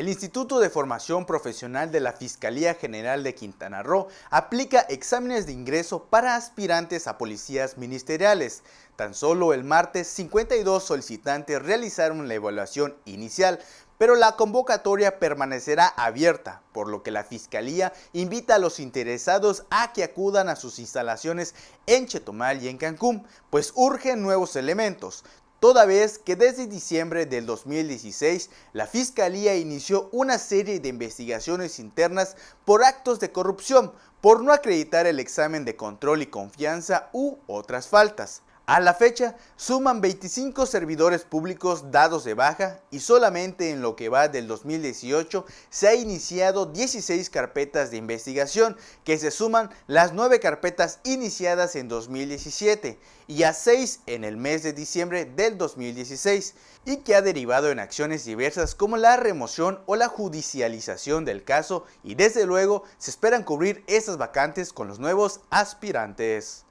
El Instituto de Formación Profesional de la Fiscalía General de Quintana Roo aplica exámenes de ingreso para aspirantes a policías ministeriales. Tan solo el martes 52 solicitantes realizaron la evaluación inicial, pero la convocatoria permanecerá abierta, por lo que la Fiscalía invita a los interesados a que acudan a sus instalaciones en Chetumal y en Cancún, pues urgen nuevos elementos toda vez que desde diciembre del 2016 la Fiscalía inició una serie de investigaciones internas por actos de corrupción, por no acreditar el examen de control y confianza u otras faltas. A la fecha, suman 25 servidores públicos dados de baja y solamente en lo que va del 2018 se ha iniciado 16 carpetas de investigación, que se suman las 9 carpetas iniciadas en 2017 y a 6 en el mes de diciembre del 2016, y que ha derivado en acciones diversas como la remoción o la judicialización del caso y desde luego se esperan cubrir esas vacantes con los nuevos aspirantes.